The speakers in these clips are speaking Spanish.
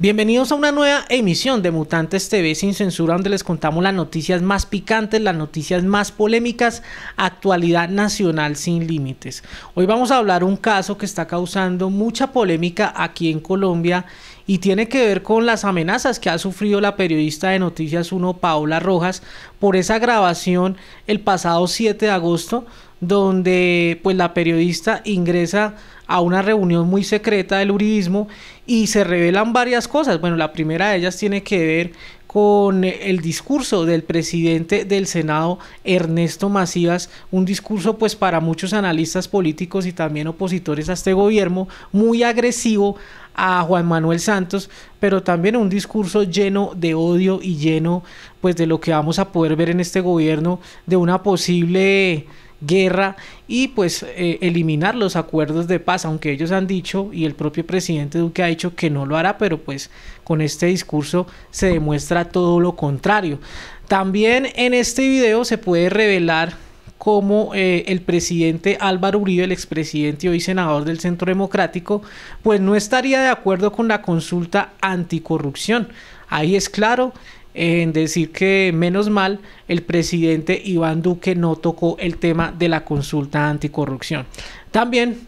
Bienvenidos a una nueva emisión de Mutantes TV sin censura donde les contamos las noticias más picantes, las noticias más polémicas, actualidad nacional sin límites. Hoy vamos a hablar un caso que está causando mucha polémica aquí en Colombia y tiene que ver con las amenazas que ha sufrido la periodista de Noticias 1 Paola Rojas por esa grabación el pasado 7 de agosto donde pues la periodista ingresa a una reunión muy secreta del uribismo y se revelan varias cosas. Bueno, la primera de ellas tiene que ver con el discurso del presidente del Senado, Ernesto Macías, un discurso pues para muchos analistas políticos y también opositores a este gobierno, muy agresivo a Juan Manuel Santos, pero también un discurso lleno de odio y lleno pues de lo que vamos a poder ver en este gobierno, de una posible guerra y pues eh, eliminar los acuerdos de paz, aunque ellos han dicho y el propio presidente Duque ha dicho que no lo hará, pero pues con este discurso se demuestra todo lo contrario. También en este video se puede revelar cómo eh, el presidente Álvaro Uribe, el expresidente y hoy senador del Centro Democrático, pues no estaría de acuerdo con la consulta anticorrupción. Ahí es claro, en decir que menos mal el presidente Iván Duque no tocó el tema de la consulta anticorrupción. También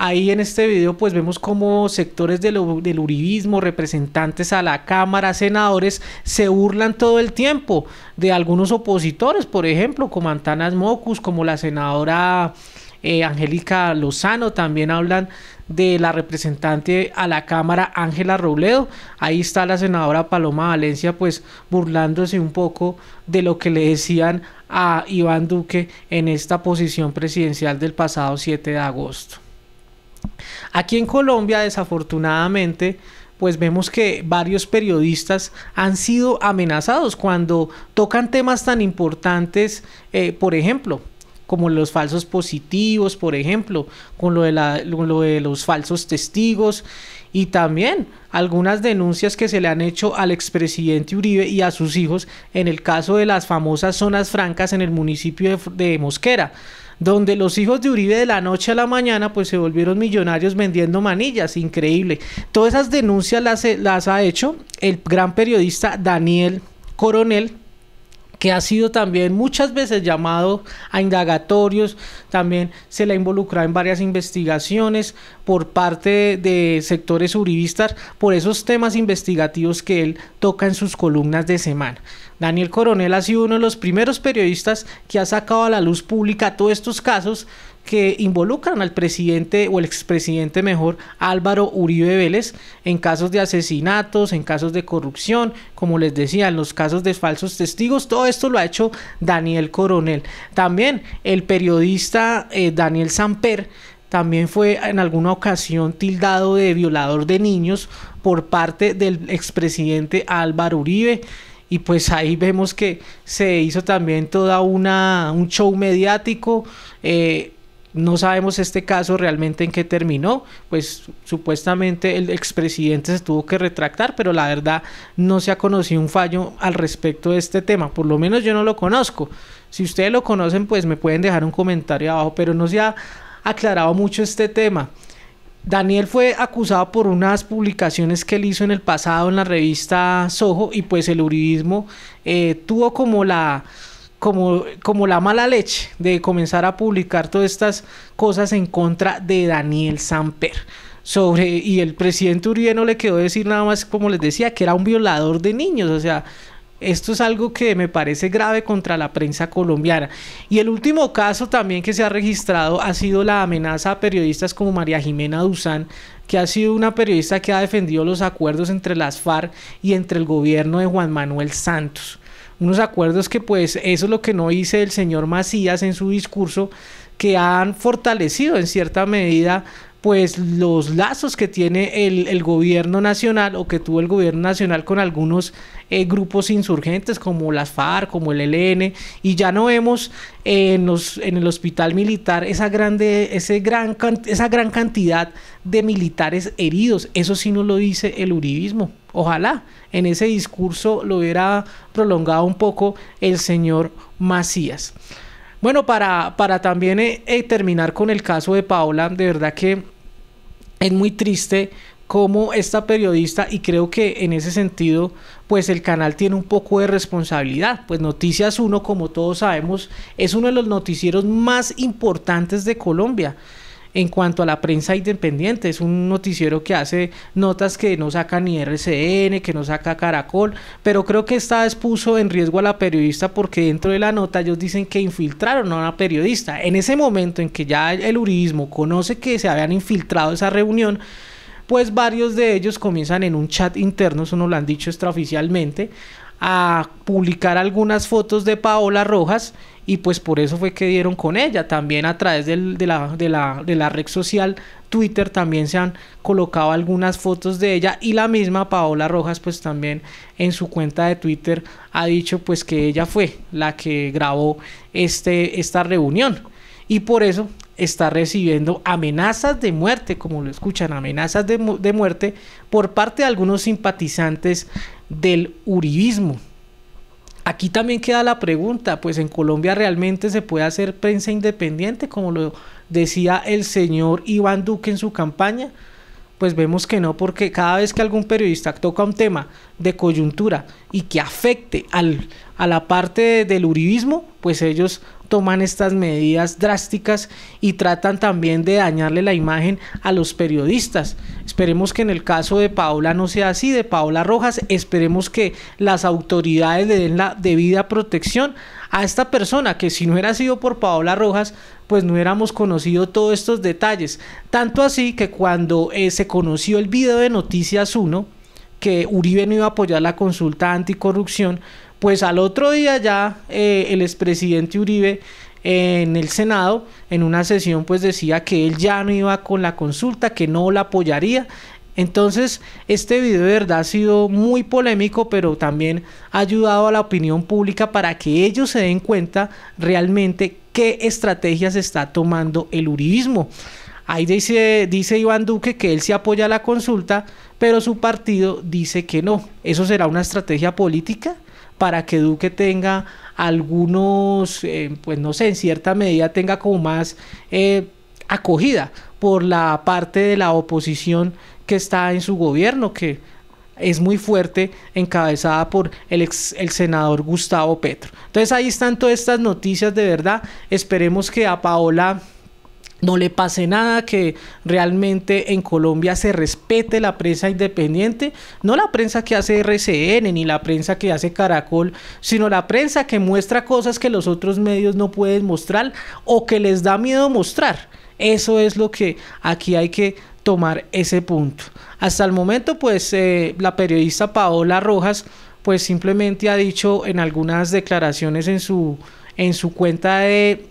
Ahí en este video pues vemos como sectores del, uribismo, representantes a la Cámara, senadores, se burlan todo el tiempo de algunos opositores, por ejemplo, como Antanas Mocus, como la senadora eh, Angélica Lozano, también hablan de la representante a la Cámara, Ángela Robledo. Ahí está la senadora Paloma Valencia, pues burlándose un poco de lo que le decían a Iván Duque en esta posición presidencial del pasado 7 de agosto. Aquí en Colombia, desafortunadamente, pues vemos que varios periodistas han sido amenazados cuando tocan temas tan importantes, eh, por ejemplo, como los falsos positivos, por ejemplo, con lo de, lo de los falsos testigos y también algunas denuncias que se le han hecho al expresidente Uribe y a sus hijos en el caso de las famosas zonas francas en el municipio de, Mosquera donde los hijos de Uribe de la noche a la mañana pues se volvieron millonarios vendiendo manillas, increíble. Todas esas denuncias las ha hecho el gran periodista Daniel Coronel, que ha sido también muchas veces llamado a indagatorios, también se le ha involucrado en varias investigaciones por parte de sectores uribistas por esos temas investigativos que él toca en sus columnas de semana. Daniel Coronel ha sido uno de los primeros periodistas que ha sacado a la luz pública todos estos casos que involucran al presidente o el expresidente mejor Álvaro Uribe Vélez en casos de asesinatos, en casos de corrupción, como les decía, en los casos de falsos testigos, todo esto lo ha hecho Daniel Coronel. También el periodista eh, Daniel Samper también fue en alguna ocasión tildado de violador de niños por parte del expresidente Álvaro Uribe y pues ahí vemos que se hizo también toda una un show mediático eh, no sabemos este caso realmente en qué terminó, pues supuestamente el expresidente se tuvo que retractar, pero la verdad no se ha conocido un fallo al respecto de este tema, por lo menos yo no lo conozco. Si ustedes lo conocen, pues me pueden dejar un comentario abajo, pero no se ha aclarado mucho este tema. Daniel fue acusado por unas publicaciones que él hizo en el pasado en la revista Soho y pues el uribismo eh, tuvo como la como, como la mala leche de comenzar a publicar todas estas cosas en contra de Daniel Samper. Sobre, y el presidente Uribe no le quedó decir nada más, como les decía, que era un violador de niños. O sea, esto es algo que me parece grave contra la prensa colombiana. Y el último caso también que se ha registrado ha sido la amenaza a periodistas como María Jimena Duzán, que ha sido una periodista que ha defendido los acuerdos entre las FARC y entre el gobierno de Juan Manuel Santos unos acuerdos que pues eso es lo que no dice el señor Macías en su discurso, que han fortalecido en cierta medida pues los lazos que tiene el, el, gobierno nacional o que tuvo el gobierno nacional con algunos eh, grupos insurgentes como las FARC, como el ELN, y ya no vemos en, en el hospital militar esa, grande, ese gran, esa gran cantidad de militares heridos. Eso sí nos lo dice el Uribismo. Ojalá en ese discurso lo hubiera prolongado un poco el señor Macías. Bueno, para, para también eh, eh, terminar con el caso de Paola, de verdad que es muy triste como esta periodista y creo que en ese sentido pues el canal tiene un poco de responsabilidad pues Noticias 1 como todos sabemos es uno de los noticieros más importantes de Colombia en cuanto a la prensa independiente, es un noticiero que hace notas que no saca ni RCN, que no saca Caracol, pero creo que esta vez en riesgo a la periodista porque dentro de la nota ellos dicen que infiltraron a una periodista. En ese momento en que ya el urismo conoce que se habían infiltrado esa reunión, pues varios de ellos comienzan en un chat interno, eso no lo han dicho extraoficialmente, a publicar algunas fotos de Paola Rojas y pues por eso fue que dieron con ella. También a través de, la, de, la, de la red social Twitter también se han colocado algunas fotos de ella y la misma Paola Rojas pues también en su cuenta de Twitter ha dicho pues que ella fue la que grabó este, esta reunión. Y por eso está recibiendo amenazas de muerte, como lo escuchan, amenazas de, muerte por parte de algunos simpatizantes del uribismo. Aquí también queda la pregunta, pues en Colombia realmente se puede hacer prensa independiente, como lo decía el señor Iván Duque en su campaña. Pues vemos que no, porque cada vez que algún periodista toca un tema de coyuntura y que afecte al, a la parte del uribismo, pues ellos toman estas medidas drásticas y tratan también de dañarle la imagen a los periodistas. Esperemos que en el caso de Paola no sea así, de Paola Rojas, esperemos que las autoridades le den la debida protección a esta persona, que si no hubiera sido por Paola Rojas, pues no hubiéramos conocido todos estos detalles. Tanto así que cuando eh, se conoció el video de Noticias 1, que Uribe no iba a apoyar la consulta anticorrupción, pues al otro día ya eh, el expresidente Uribe eh, en el Senado, en una sesión, pues decía que él ya no iba con la consulta, que no la apoyaría. Entonces, este video de verdad ha sido muy polémico, pero también ha ayudado a la opinión pública para que ellos se den cuenta realmente qué estrategias está tomando el uribismo. Ahí dice, dice Iván Duque que él se sí apoya la consulta, pero su partido dice que no. ¿Eso será una estrategia política? para que Duque tenga algunos, eh, pues no sé, en cierta medida tenga como más eh, acogida por la parte de la oposición que está en su gobierno, que es muy fuerte, encabezada por el, ex, el senador Gustavo Petro. Entonces ahí están todas estas noticias de verdad. Esperemos que a Paola no le pase nada, que realmente en Colombia se respete la prensa independiente, no la prensa que hace RCN ni la prensa que hace Caracol, sino la prensa que muestra cosas que los otros medios no pueden mostrar o que les da miedo mostrar. Eso es lo que aquí hay que tomar ese punto. Hasta el momento, pues eh, la periodista Paola Rojas, pues simplemente ha dicho en algunas declaraciones en su, en su cuenta de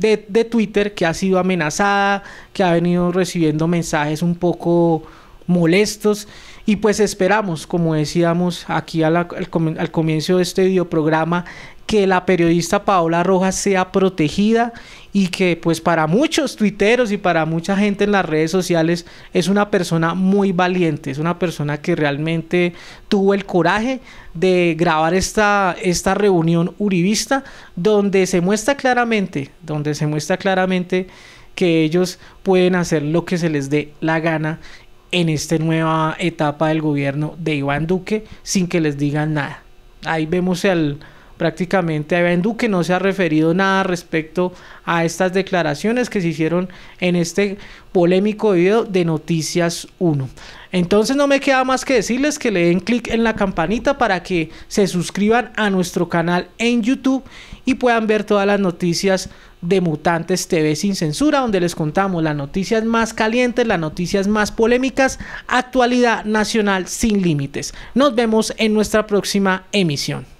de, de Twitter que ha sido amenazada, que ha venido recibiendo mensajes un poco molestos y pues esperamos, como decíamos aquí al, comienzo de este videoprograma, que la periodista Paola Rojas sea protegida y que pues para muchos tuiteros y para mucha gente en las redes sociales es una persona muy valiente, es una persona que realmente tuvo el coraje de grabar esta, esta reunión uribista donde se muestra claramente, donde se muestra claramente que ellos pueden hacer lo que se les dé la gana en esta nueva etapa del gobierno de Iván Duque sin que les digan nada. Ahí vemos el prácticamente a Duque no se ha referido nada respecto a estas declaraciones que se hicieron en este polémico video de Noticias 1. Entonces no me queda más que decirles que le den clic en la campanita para que se suscriban a nuestro canal en YouTube y puedan ver todas las noticias de Mutantes TV sin censura, donde les contamos las noticias más calientes, las noticias más polémicas, actualidad nacional sin límites. Nos vemos en nuestra próxima emisión.